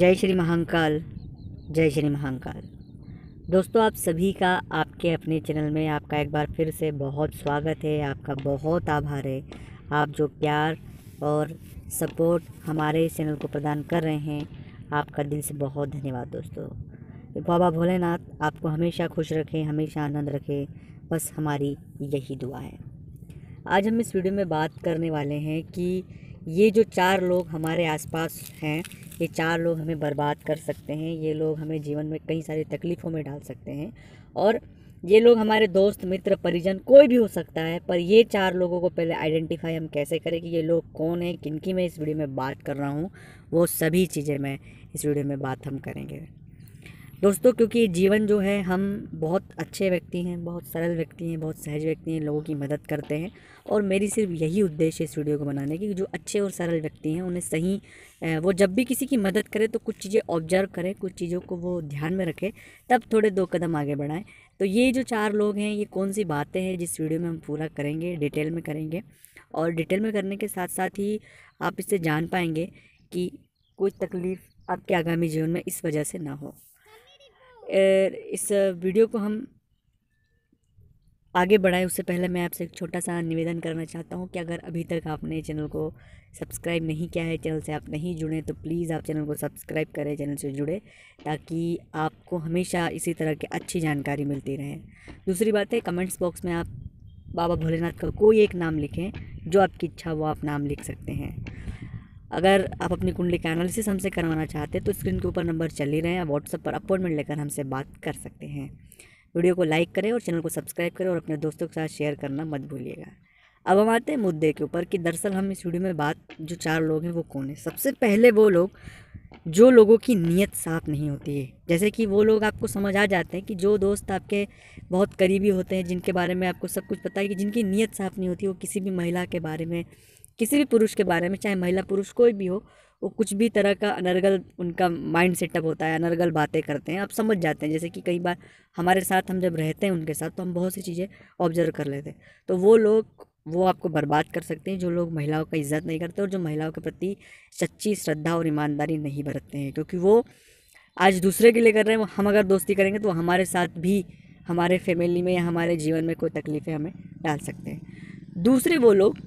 जय श्री महाकाल जय श्री महाकाल दोस्तों आप सभी का आपके अपने चैनल में आपका एक बार फिर से बहुत स्वागत है आपका बहुत आभार है आप जो प्यार और सपोर्ट हमारे चैनल को प्रदान कर रहे हैं आपका दिल से बहुत धन्यवाद दोस्तों बाबा भोलेनाथ आपको हमेशा खुश रखें हमेशा आनंद रखें बस हमारी यही दुआ है आज हम इस वीडियो में बात करने वाले हैं कि ये जो चार लोग हमारे आसपास हैं ये चार लोग हमें बर्बाद कर सकते हैं ये लोग हमें जीवन में कई सारी तकलीफ़ों में डाल सकते हैं और ये लोग हमारे दोस्त मित्र परिजन कोई भी हो सकता है पर ये चार लोगों को पहले आइडेंटिफाई हम कैसे करें कि ये लोग कौन है किन की मैं इस वीडियो में बात कर रहा हूँ वो सभी चीज़ें मैं इस वीडियो में बात हम करेंगे दोस्तों क्योंकि जीवन जो है हम बहुत अच्छे व्यक्ति हैं बहुत सरल व्यक्ति हैं बहुत सहज व्यक्ति हैं लोगों की मदद करते हैं और मेरी सिर्फ यही उद्देश्य इस वीडियो को बनाने की जो अच्छे और सरल व्यक्ति हैं उन्हें सही वो जब भी किसी की मदद करे तो कुछ चीज़ें ऑब्जर्व करें कुछ चीज़ों को वो ध्यान में रखें तब थोड़े दो कदम आगे बढ़ाएँ तो ये जो चार लोग हैं ये कौन सी बातें हैं जिस वीडियो में हम पूरा करेंगे डिटेल में करेंगे और डिटेल में करने के साथ साथ ही आप इससे जान पाएंगे कि कोई तकलीफ़ आपके आगामी जीवन में इस वजह से ना हो इस वीडियो को हम आगे बढ़ाए उससे पहले मैं आपसे एक छोटा सा निवेदन करना चाहता हूँ कि अगर अभी तक आपने चैनल को सब्सक्राइब नहीं किया है चैनल से आप नहीं जुड़े तो प्लीज़ आप चैनल को सब्सक्राइब करें चैनल से जुड़े ताकि आपको हमेशा इसी तरह की अच्छी जानकारी मिलती रहे दूसरी बात है कमेंट्स बॉक्स में आप बाबा भोलेनाथ का कोई एक नाम लिखें जो आपकी इच्छा वो आप नाम लिख सकते हैं अगर आप अपनी कुंडली का एनालिसिस हमसे करवाना चाहते हैं तो स्क्रीन के ऊपर नंबर चल ही रहे हैं व्हाट्सअप पर अपॉइंटमेंट लेकर हमसे बात कर सकते हैं वीडियो को लाइक करें और चैनल को सब्सक्राइब करें और अपने दोस्तों के साथ शेयर करना मत भूलिएगा अब हम आते हैं मुद्दे के ऊपर कि दरअसल हम इस वीडियो में बात जो चार लोग हैं वो कौन है सबसे पहले वो लोग जो लोगों की नीयत साफ़ नहीं होती है जैसे कि वो लोग आपको समझ आ जाते हैं कि जो दोस्त आपके बहुत करीबी होते हैं जिनके बारे में आपको सब कुछ पता है कि जिनकी नीयत साफ़ नहीं होती वो किसी भी महिला के बारे में किसी भी पुरुष के बारे में चाहे महिला पुरुष कोई भी हो वो कुछ भी तरह का अनर्गल उनका माइंड सेटअप होता है अनर्गल बातें करते हैं आप समझ जाते हैं जैसे कि कई बार हमारे साथ हम जब रहते हैं उनके साथ तो हम बहुत सी चीज़ें ऑब्जर्व कर लेते हैं तो वो लोग वो आपको बर्बाद कर सकते हैं जो लोग महिलाओं का इज्जत नहीं करते और जो महिलाओं के प्रति सच्ची श्रद्धा और ईमानदारी नहीं बरतते हैं क्योंकि वो आज दूसरे के लिए कर रहे हैं हम अगर दोस्ती करेंगे तो हमारे साथ भी हमारे फैमिली में या हमारे जीवन में कोई तकलीफ़ें हमें डाल सकते हैं दूसरे वो लोग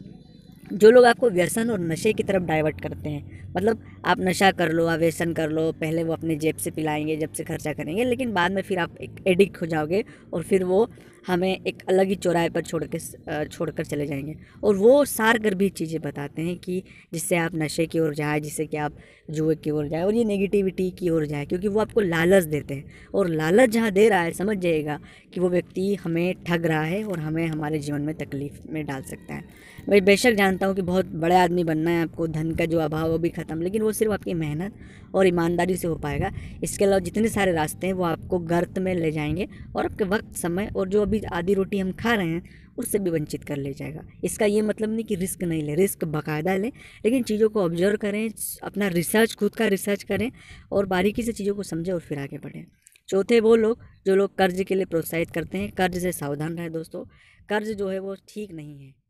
जो लोग आपको व्यसन और नशे की तरफ डाइवर्ट करते हैं मतलब आप नशा कर लो आप व्यसन कर लो पहले वो अपने जेब से पिलाएंगे जब से खर्चा करेंगे लेकिन बाद में फिर आप एक एडिक्ट हो जाओगे और फिर वो हमें एक अलग ही चौराहे पर छोड़ के छोड़ कर चले जाएंगे और वो सार कर भी चीज़ें बताते हैं कि जिससे आप नशे की ओर जाए जिससे कि आप जुए की ओर जाए और ये नेगेटिविटी की ओर जाए क्योंकि वो आपको लालच देते हैं और लालच जहाँ दे रहा है समझ जाएगा कि वो व्यक्ति हमें ठग रहा है और हमें हमारे जीवन में तकलीफ में डाल सकता है मैं बेशक जानता हूँ कि बहुत बड़े आदमी बनना है आपको धन का जो अभाव वो भी ख़त्म लेकिन वो सिर्फ आपकी मेहनत और ईमानदारी से हो पाएगा इसके अलावा जितने सारे रास्ते हैं वो आपको गर्त में ले जाएंगे और आपके वक्त समय और जो बीच आधी रोटी हम खा रहे हैं उससे भी वंचित कर ले जाएगा इसका ये मतलब नहीं कि रिस्क नहीं ले रिस्क बाकायदा लें लेकिन चीज़ों को ऑब्जर्व करें अपना रिसर्च खुद का रिसर्च करें और बारीकी से चीज़ों को समझें और फिर आगे बढ़ें चौथे वो लोग जो लोग कर्ज के लिए प्रोत्साहित करते हैं कर्ज से सावधान रहें दोस्तों कर्ज जो है वो ठीक नहीं है